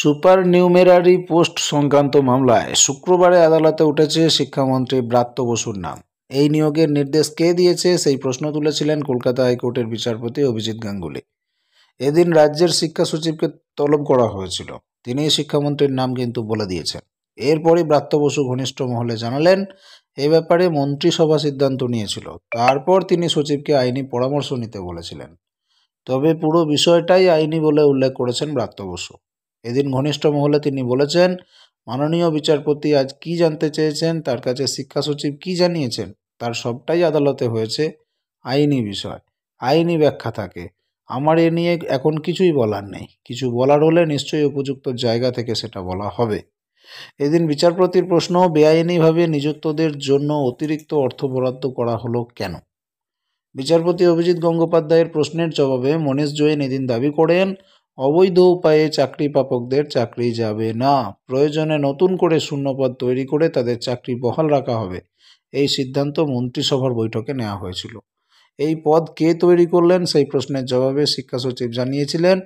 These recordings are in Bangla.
সুপার নিউমেরারি পোস্ট সংক্রান্ত মামলায় শুক্রবারে আদালতে উঠেছে শিক্ষামন্ত্রী ব্রাত্য বসুর নাম এই নিয়োগের নির্দেশ কে দিয়েছে সেই প্রশ্ন তুলেছিলেন কলকাতা হাইকোর্টের বিচারপতি অভিজিৎ গাঙ্গুলি এদিন রাজ্যের শিক্ষা সচিবকে তলব করা হয়েছিল তিনি শিক্ষামন্ত্রীর নাম কিন্তু বলে দিয়েছেন এরপরই ব্রাত্য বসু ঘনিষ্ঠ মহলে জানালেন এ ব্যাপারে মন্ত্রিসভা সিদ্ধান্ত নিয়েছিল তারপর তিনি সচিবকে আইনি পরামর্শ নিতে বলেছিলেন তবে পুরো বিষয়টাই আইনি বলে উল্লেখ করেছেন ব্রাত্য বসু এদিন ঘনিষ্ঠ মহলে তিনি বলেছেন মাননীয় বিচারপতি আজ কি জানতে চেয়েছেন তার কাছে শিক্ষা সচিব কি জানিয়েছেন তার সবটাই আদালতে হয়েছে আইনি বিষয় আইনি ব্যাখ্যা থাকে আমার এ নিয়ে এখন কিছুই বলার নেই কিছু বলার হলে নিশ্চয়ই উপযুক্ত জায়গা থেকে সেটা বলা হবে এদিন বিচারপতির প্রশ্ন বেআইনিভাবে নিযুক্তদের জন্য অতিরিক্ত অর্থ বরাদ্দ করা হলো কেন বিচারপতি অভিজিৎ গঙ্গোপাধ্যায়ের প্রশ্নের জবাবে মনীষ জৈন এদিন দাবি করেন অবৈধ উপায়ে চাকরি প্রাপকদের চাকরি যাবে না প্রয়োজনে নতুন করে শূন্যপদ তৈরি করে তাদের চাকরি বহাল রাখা হবে এই সিদ্ধান্ত মন্ত্রিসভার বৈঠকে নেওয়া হয়েছিল এই পদ কে তৈরি করলেন সেই প্রশ্নের জবাবে শিক্ষা সচিব জানিয়েছিলেন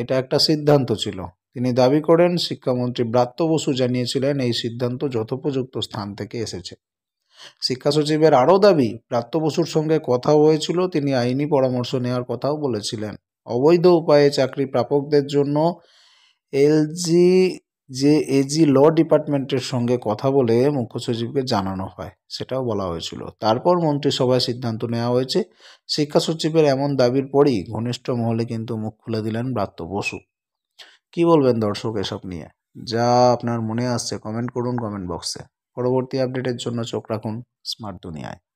এটা একটা সিদ্ধান্ত ছিল তিনি দাবি করেন শিক্ষামন্ত্রী ব্রাত্য বসু জানিয়েছিলেন এই সিদ্ধান্ত যথোপযুক্ত স্থান থেকে এসেছে শিক্ষা সচিবের আরও দাবি ব্রাত্য বসুর সঙ্গে কথা হয়েছিল তিনি আইনি পরামর্শ নেওয়ার কথাও বলেছিলেন অবৈধ উপায়ে চাকরি প্রাপকদের জন্য এলজি যে এজি ল ডিপার্টমেন্টের সঙ্গে কথা বলে মুখ্য সচিবকে জানানো হয় সেটাও বলা হয়েছিল তারপর মন্ত্রিসভায় সিদ্ধান্ত নেওয়া হয়েছে শিক্ষা সচিবের এমন দাবির পরই ঘনিষ্ঠ মহলে কিন্তু মুখ খুলে দিলেন ব্রাত্য বসু কি বলবেন দর্শক এসব নিয়ে যা আপনার মনে আসছে কমেন্ট করুন কমেন্ট বক্সে পরবর্তী আপডেটের জন্য চোখ রাখুন স্মার্ট দুনিয়ায়